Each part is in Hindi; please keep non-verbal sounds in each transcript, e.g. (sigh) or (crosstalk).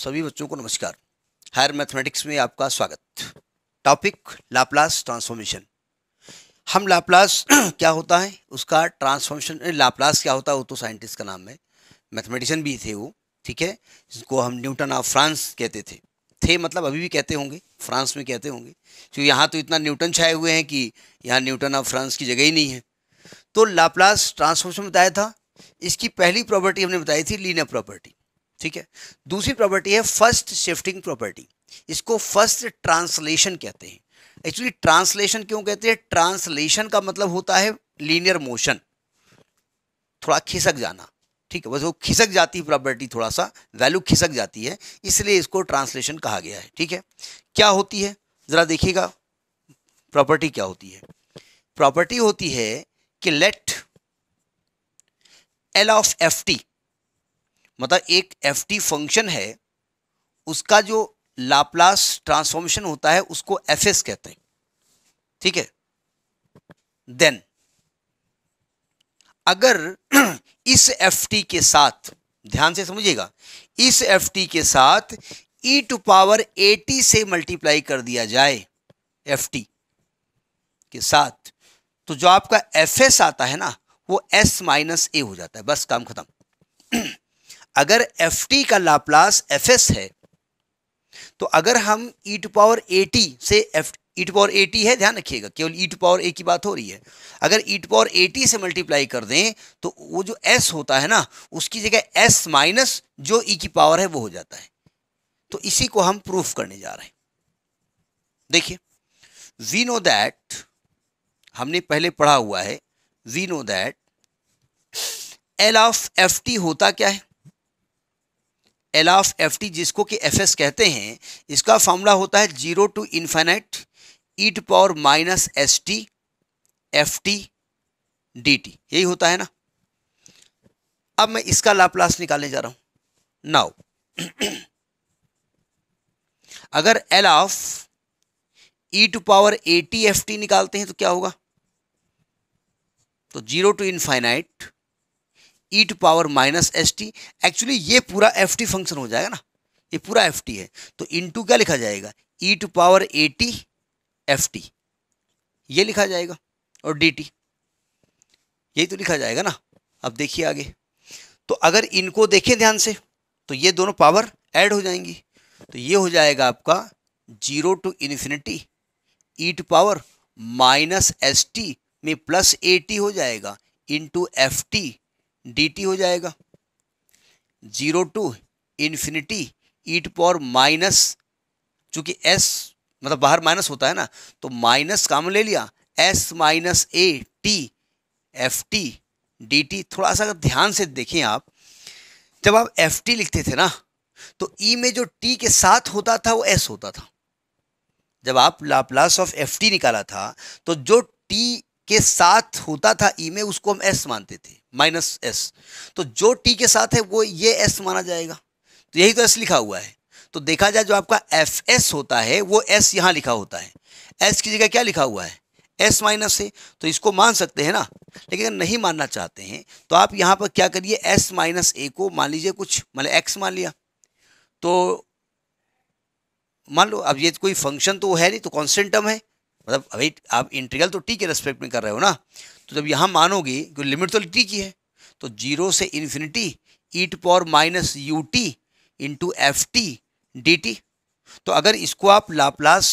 सभी बच्चों को नमस्कार हायर मैथमेटिक्स में आपका स्वागत टॉपिक लाप्लास ट्रांसफॉर्मेशन हम लाप्लास (clears throat) क्या होता है उसका ट्रांसफॉर्मेशन लाप्लास क्या होता है वो तो साइंटिस्ट का नाम है मैथमेटिशियन भी थे वो ठीक है जिसको हम न्यूटन ऑफ फ्रांस कहते थे थे मतलब अभी भी कहते होंगे फ्रांस में कहते होंगे क्योंकि यहाँ तो इतना न्यूटन छाए हुए हैं कि यहाँ न्यूटन ऑफ फ्रांस की जगह ही नहीं है तो लाप्लास ट्रांसफॉर्मेशन बताया था इसकी पहली प्रॉपर्टी हमने बताई थी लीनियर प्रॉपर्टी ठीक है दूसरी प्रॉपर्टी है फर्स्ट शिफ्टिंग प्रॉपर्टी इसको फर्स्ट ट्रांसलेशन कहते हैं एक्चुअली ट्रांसलेशन क्यों कहते हैं ट्रांसलेशन का मतलब होता है लीनियर मोशन थोड़ा खिसक जाना ठीक है बस वो खिसक जाती है प्रॉपर्टी थोड़ा सा वैल्यू खिसक जाती है इसलिए इसको ट्रांसलेशन कहा गया है ठीक है क्या होती है ज़रा देखिएगा प्रॉपर्टी क्या होती है प्रॉपर्टी होती है कि let L of F T मतलब एक एफ टी फंक्शन है उसका जो लाप्लास ट्रांसफॉर्मेशन होता है उसको एफ एस कहते हैं ठीक है देन अगर (clears throat) इस एफ टी के साथ ध्यान से समझिएगा इस एफ टी के साथ E to power A T से मल्टीप्लाई कर दिया जाए एफ टी के साथ तो जो आपका एफ एस आता है ना वो एस माइनस ए हो जाता है बस काम खत्म (clears throat) अगर एफ टी का लाप्लास एफ एस है तो अगर हम E to power A T से F E to power A T है ध्यान रखिएगा केवल ई टू पावर ए की बात हो रही है अगर E to power A T से मल्टीप्लाई कर दें तो वो जो एस होता है ना उसकी जगह एस माइनस जो ई e की पावर है वो हो जाता है तो इसी को हम प्रूफ करने जा रहे हैं देखिए वी नो दैट हमने पहले पढ़ा हुआ है we know that L of F T होता क्या है एल ऑफ एफ टी जिसको कि एफ एस कहते हैं इसका फॉर्मूला होता है zero to infinite E to power minus S T F T D T यही होता है ना अब मैं इसका लाप्लास निकालने जा रहा हूं नाउ (clears throat) अगर L of E to power A T F T निकालते हैं तो क्या होगा तो zero to infinite E to power minus S T actually ये पूरा एफ टी फंक्शन हो जाएगा ना ये पूरा एफ टी है तो टू क्या लिखा जाएगा E to power A T F T ये लिखा जाएगा और डी टी यही तो लिखा जाएगा ना अब देखिए आगे तो अगर इनको देखें ध्यान से तो ये दोनों पावर ऐड हो जाएंगी तो ये हो जाएगा आपका zero to infinity E to power minus S T में प्लस ए टी हो जाएगा into F T D T हो जाएगा zero to infinity E to power minus चूँकि एस मतलब बाहर माइनस होता है ना तो माइनस काम ले लिया S minus A T F T D T थोड़ा सा ध्यान से देखें आप जब आप एफ टी लिखते थे ना तो ई e में जो टी के साथ होता था वो एस होता था जब आप लाप्लास ऑफ एफ टी निकाला था तो जो टी के साथ होता था ई e में उसको हम एस मानते थे माइनस एस तो जो टी के साथ है वो ये एस माना जाएगा तो यही तो एस लिखा हुआ है तो देखा जाए जो आपका एफ एस होता है वो एस यहाँ लिखा होता है एस की जगह क्या लिखा हुआ है एस माइनस है तो इसको मान सकते हैं ना लेकिन अगर नहीं मानना चाहते हैं तो आप यहाँ पर क्या करिए एस माइनस ए को मान लीजिए कुछ मतलब एक्स मान लिया तो मान लो अब ये कोई फंक्शन तो है नहीं तो कॉन्स्टेंट टर्म है मतलब भाई आप इंटीग्रल तो टी के रेस्पेक्ट में कर रहे हो ना तो जब यहाँ मानोगे कि लिमिट तो टी की है तो जीरो से infinity E to power minus U T into F T D T तो अगर इसको आप लाप्लास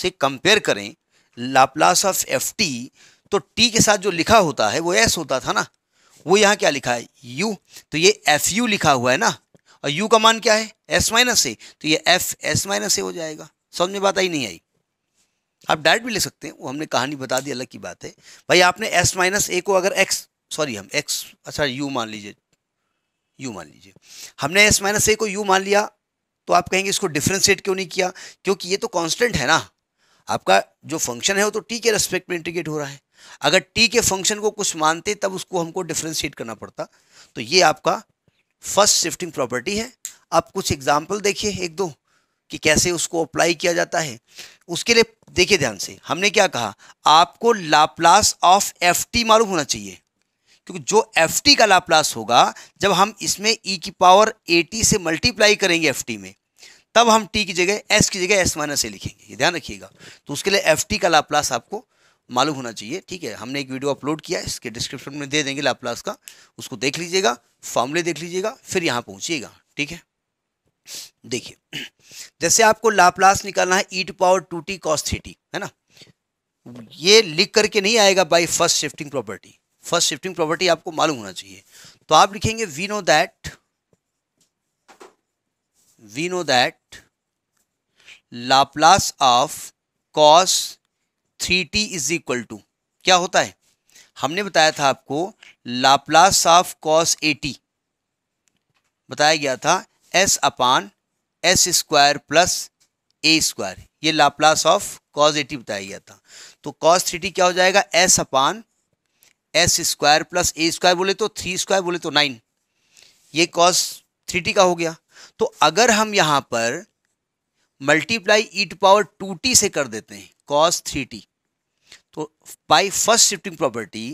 से कंपेयर करें लाप्लास ऑफ एफ टी तो टी के साथ जो लिखा होता है वो एस होता था ना वो यहाँ क्या लिखा है यू तो ये एफ यू लिखा हुआ है ना और यू का मान क्या है एस माइनस ए तो ये एफ एस माइनस ए हो जाएगा समझ में बात आई नहीं आई आप डायरेक्ट भी ले सकते हैं वो हमने कहानी बता दी अलग की बात है भाई आपने एस माइनस ए को अगर एक्स सॉरी हम एक्स अच्छा यू मान लीजिए यू मान लीजिए हमने एस माइनस ए को यू मान लिया तो आप कहेंगे इसको डिफ्रेंशिएट क्यों नहीं किया क्योंकि ये तो कांस्टेंट है ना आपका जो फंक्शन है वो तो टी के रेस्पेक्ट में इंटीग्रेट हो रहा है अगर टी के फंक्शन को कुछ मानते तब उसको हमको डिफ्रेंशिएट करना पड़ता तो ये आपका फर्स्ट शिफ्टिंग प्रॉपर्टी है आप कुछ एग्जाम्पल देखिए एक दो कि कैसे उसको अप्लाई किया जाता है उसके लिए देखिए ध्यान से हमने क्या कहा आपको लाप्लास ऑफ एफ टी मालूम होना चाहिए क्योंकि जो एफ टी का लाप्लास होगा जब हम इसमें ई e की पावर ए टी से मल्टीप्लाई करेंगे एफ टी में तब हम टी की जगह एस की जगह एस माइनस ए लिखेंगे ये ध्यान रखिएगा तो उसके लिए एफ टी का लाप्लास आपको मालूम होना चाहिए ठीक है हमने एक वीडियो अपलोड किया इसके डिस्क्रिप्शन में दे देंगे लाप्लास का उसको देख लीजिएगा फॉर्मूले देख लीजिएगा फिर यहाँ पहुँचिएगा ठीक है देखिए जैसे आपको लाप्लास निकालना है E to power two T cos three T है ना ये लिख करके नहीं आएगा by first shifting property first shifting property आपको मालूम होना चाहिए तो आप लिखेंगे we know that we know that Laplace of cos three T is equal to क्या होता है हमने बताया था आपको लाप्लास ऑफ कॉस टी बताया गया था S upon S square plus A square ये लाप्लास ऑफ कॉज एटी बताया गया था तो कॉज थ्री क्या हो जाएगा S upon S square plus A square बोले तो थ्री स्क्वायर बोले तो नाइन ये कॉज थ्री का हो गया तो अगर हम यहाँ पर multiply E to power two T से कर देते हैं कॉस थ्री टी तो by first shifting property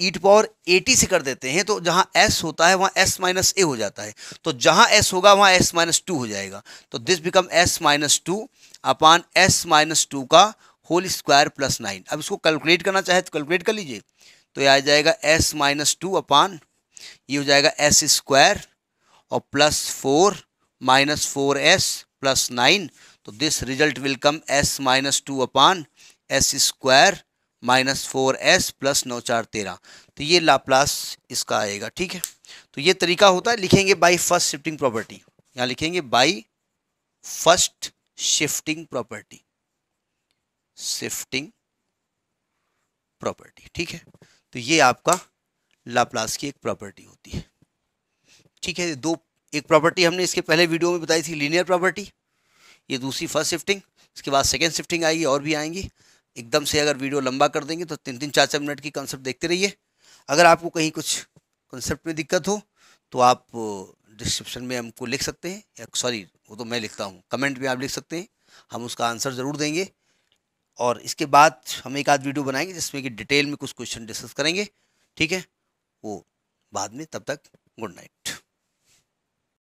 E to power A T से कर देते हैं तो जहां एस होता है वहां एस माइनस ए हो जाता है तो जहां एस होगा वहां एस माइनस टू हो जाएगा तो this become S minus two upon S minus two का होल स्क्वायर प्लस नाइन अब इसको कैलकुलेट करना चाहे तो कैलकुलेट कर लीजिए तो यह आ जाएगा एस माइनस टू अपान ये हो जाएगा एस स्क्वायर और plus four minus four S plus nine तो this result will come S minus two upon S square minus four S plus नौ चार तेरह तो ये लाप्लास इसका आएगा ठीक है तो ये तरीका होता है लिखेंगे बाई फर्स्ट शिफ्टिंग प्रॉपर्टी यहाँ लिखेंगे by first shifting property shifting property ठीक है तो ये आपका लाप्लास की एक प्रॉपर्टी होती है ठीक है दो एक प्रॉपर्टी हमने इसके पहले वीडियो में बताई थी लीनियर प्रॉपर्टी ये दूसरी फर्स्ट शिफ्टिंग इसके बाद सेकेंड शिफ्टिंग आएगी और भी आएंगी एकदम से अगर वीडियो लंबा कर देंगे तो तीन तीन चार चार मिनट की कॉन्सेप्ट देखते रहिए अगर आपको कहीं कुछ कॉन्सेप्ट में दिक्कत हो तो आप डिस्क्रिप्शन में हमको लिख सकते हैं या सॉरी वो तो मैं लिखता हूँ कमेंट में आप लिख सकते हैं हम उसका आंसर ज़रूर देंगे और इसके बाद हम एक आध वीडियो बनाएंगे जिसमें कि डिटेल में कुछ क्वेश्चन डिस्कस करेंगे ठीक है वो बाद में तब तक गुड नाइट